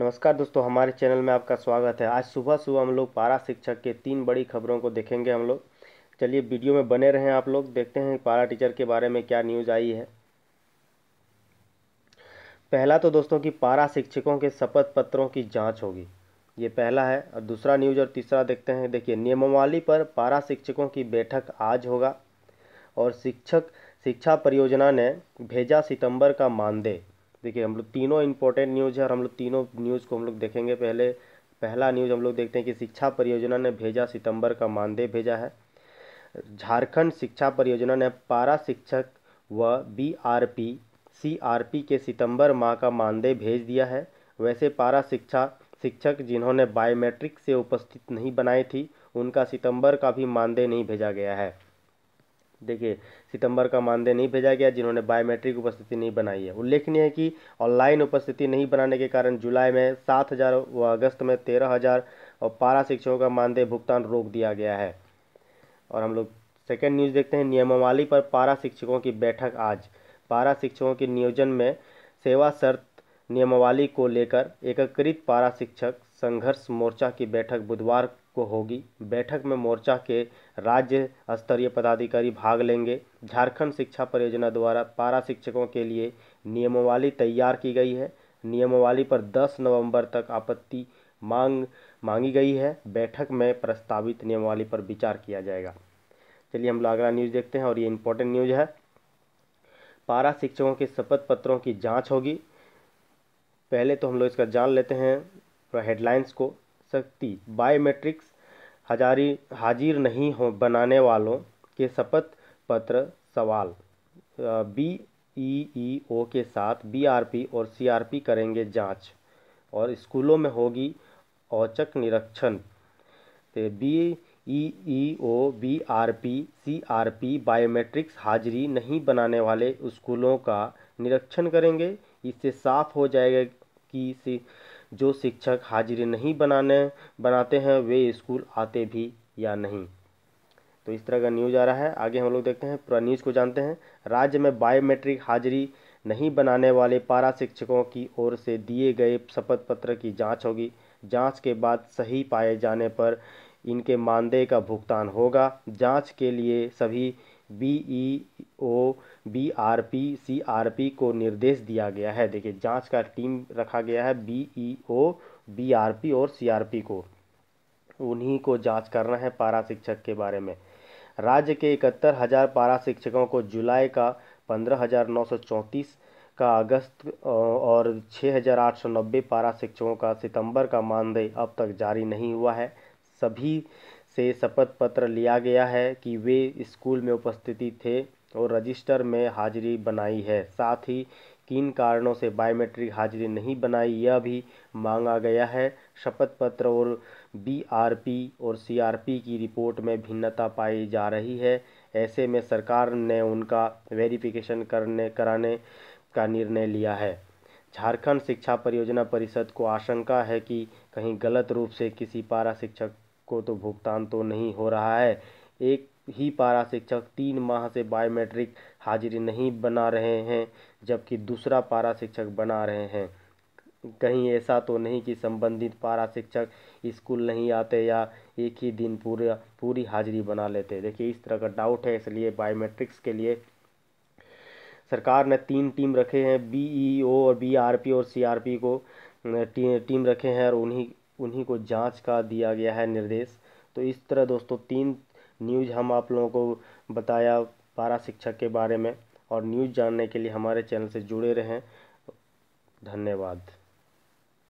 नमस्कार दोस्तों हमारे चैनल में आपका स्वागत है आज सुबह सुबह हम लोग पारा शिक्षक के तीन बड़ी खबरों को देखेंगे हम लोग चलिए वीडियो में बने रहें आप लोग देखते हैं पारा टीचर के बारे में क्या न्यूज़ आई है पहला तो दोस्तों कि पारा शिक्षकों के शपथ पत्रों की जाँच होगी ये पहला है और दूसरा न्यूज और तीसरा देखते हैं देखिए नियमावली पर पारा शिक्षकों की बैठक आज होगा और शिक्षक शिक्षा परियोजना ने भेजा सितंबर का मानदेय देखिए हम लोग तीनों इम्पोर्टेंट न्यूज़ है और हम लोग तीनों न्यूज़ को हम लोग देखेंगे पहले पहला न्यूज़ हम लोग देखते हैं कि शिक्षा परियोजना ने भेजा सितंबर का मानदेय भेजा है झारखंड शिक्षा परियोजना ने पारा शिक्षक व बीआरपी सीआरपी के सितंबर माह का मानदेय भेज दिया है वैसे पारा शिक्षा शिक्षक जिन्होंने बायोमेट्रिक से उपस्थित नहीं बनाई थी उनका सितंबर का भी मानदेय नहीं भेजा गया है देखिए सितंबर का मानदेय नहीं भेजा गया जिन्होंने बायोमेट्रिक उपस्थिति नहीं बनाई है उल्लेखनीय है कि ऑनलाइन उपस्थिति नहीं बनाने के कारण जुलाई में सात हज़ार व अगस्त में तेरह हज़ार और पारा शिक्षकों का मानदेय भुगतान रोक दिया गया है और हम लोग सेकेंड न्यूज़ देखते हैं नियमावली पर पारा शिक्षकों की बैठक आज पारा शिक्षकों के नियोजन में सेवा शर्त नियमावली को लेकर एकीकृत पारा शिक्षक संघर्ष मोर्चा की बैठक बुधवार को होगी बैठक में मोर्चा के राज्य स्तरीय पदाधिकारी भाग लेंगे झारखंड शिक्षा परियोजना द्वारा पारा शिक्षकों के लिए नियमावली तैयार की गई है नियमावली पर 10 नवंबर तक आपत्ति मांग मांगी गई है बैठक में प्रस्तावित नियमावली पर विचार किया जाएगा चलिए हम लोग अगला न्यूज़ देखते हैं और ये इम्पोर्टेंट न्यूज़ है पारा शिक्षकों के शपथ पत्रों की जांच होगी पहले तो हम लोग इसका जान लेते हैं हेडलाइंस को शक्ति बायोमेट्रिक्स हजारी हाजिर नहीं हो बनाने वालों के शपथ पत्र सवाल बी ई ई ओ के साथ बी आर पी और सी आर पी करेंगे जांच और स्कूलों में होगी औचक निरीक्षण तो B E E O B R P C R P biometrics हाजिरी नहीं बनाने वाले स्कूलों का निरीक्षण करेंगे इससे साफ हो जाएगा कि जो शिक्षक हाजिरी नहीं बनाने बनाते हैं वे स्कूल आते भी या नहीं तो इस तरह का न्यूज आ रहा है आगे हम लोग देखते हैं पूरा न्यूज को जानते हैं राज्य में बायोमेट्रिक हाजिरी नहीं बनाने वाले पारा शिक्षकों की ओर से दिए गए शपथ पत्र की जांच होगी जांच के बाद सही पाए जाने पर इनके मानदेय का भुगतान होगा जांच के लिए सभी B E O BRP CRP को निर्देश दिया गया है देखिए जांच का टीम रखा गया है बीईओ बीआरपी e और सीआरपी को उन्हीं को जांच करना है पारा शिक्षक के बारे में राज्य के इकहत्तर हज़ार पारा शिक्षकों को जुलाई का पंद्रह हज़ार नौ सौ चौंतीस का अगस्त और छः हज़ार आठ सौ नब्बे पारा शिक्षकों का सितंबर का मानदेय अब तक जारी नहीं हुआ है सभी से शपथ पत्र लिया गया है कि वे स्कूल में उपस्थिति थे और तो रजिस्टर में हाजिरी बनाई है साथ ही किन कारणों से बायोमेट्रिक हाजिरी नहीं बनाई यह भी मांगा गया है शपथ पत्र और बीआरपी और सीआरपी की रिपोर्ट में भिन्नता पाई जा रही है ऐसे में सरकार ने उनका वेरिफिकेशन करने कराने का निर्णय लिया है झारखंड शिक्षा परियोजना परिषद को आशंका है कि कहीं गलत रूप से किसी पारा शिक्षक को तो भुगतान तो नहीं हो रहा है एक ही पारा शिक्षक तीन माह से बायोमेट्रिक हाजिरी नहीं बना रहे हैं जबकि दूसरा पारा शिक्षक बना रहे हैं कहीं ऐसा तो नहीं कि संबंधित पारा शिक्षक स्कूल नहीं आते या एक ही दिन पूरा पूरी हाजिरी बना लेते देखिए इस तरह का डाउट है इसलिए बायोमेट्रिक्स के लिए सरकार ने तीन टीम रखे हैं बी ई ओ और बी आर पी और सी आर पी को टी, टीम रखे हैं और उन्हीं उन्हीं को जांच का दिया गया है निर्देश तो इस तरह दोस्तों तीन न्यूज़ हम आप लोगों को बताया पारा शिक्षक के बारे में और न्यूज़ जानने के लिए हमारे चैनल से जुड़े रहें धन्यवाद